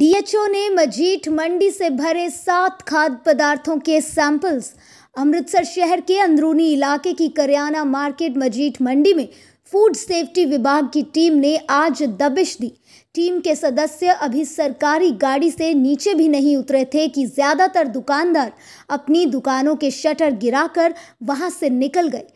DHO ने मजीठ मंडी से भरे सात खाद्य पदार्थों के सैंपल्स अमृतसर शहर के अंदरूनी इलाके की करियाना मार्केट मजीठ मंडी में फूड सेफ्टी विभाग की टीम ने आज दबिश दी टीम के सदस्य अभी सरकारी गाड़ी से नीचे भी नहीं उतरे थे कि ज़्यादातर दुकानदार अपनी दुकानों के शटर गिराकर वहां से निकल गए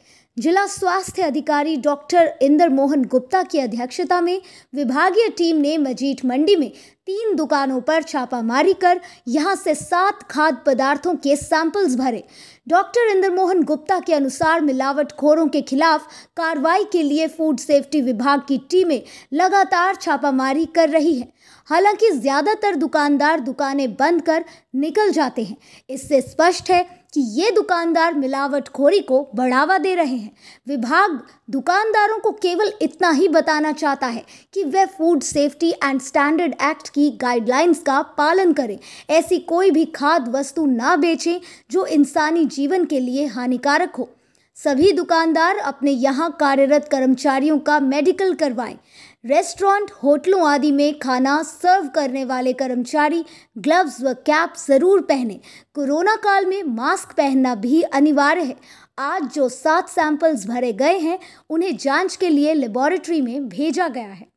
जिला स्वास्थ्य अधिकारी डॉक्टर इंदर मोहन गुप्ता की अध्यक्षता में विभागीय टीम ने मजीठ मंडी में तीन दुकानों पर छापामारी कर यहां से सात खाद्य पदार्थों के सैंपल्स भरे डॉक्टर इंदर मोहन गुप्ता के अनुसार मिलावटखोरों के खिलाफ कार्रवाई के लिए फूड सेफ्टी विभाग की टीमें लगातार छापामारी कर रही है हालांकि ज़्यादातर दुकानदार दुकानें बंद कर निकल जाते हैं इससे स्पष्ट है कि ये दुकानदार मिलावटखोरी को बढ़ावा दे रहे हैं विभाग दुकानदारों को केवल इतना ही बताना चाहता है कि वे food safety and standard act की गाइडलाइंस का पालन करें ऐसी कोई भी खाद वस्तु ना बेचें जो इंसानी जीवन के लिए हानिकारक हो सभी दुकानदार अपने यहाँ कार्यरत कर्मचारियों का मेडिकल करवाएं रेस्टोरेंट होटलों आदि में खाना सर्व करने वाले कर्मचारी ग्लव्स व कैप ज़रूर पहने कोरोना काल में मास्क पहनना भी अनिवार्य है आज जो सात सैंपल्स भरे गए हैं उन्हें जांच के लिए लेबोरेटरी में भेजा गया है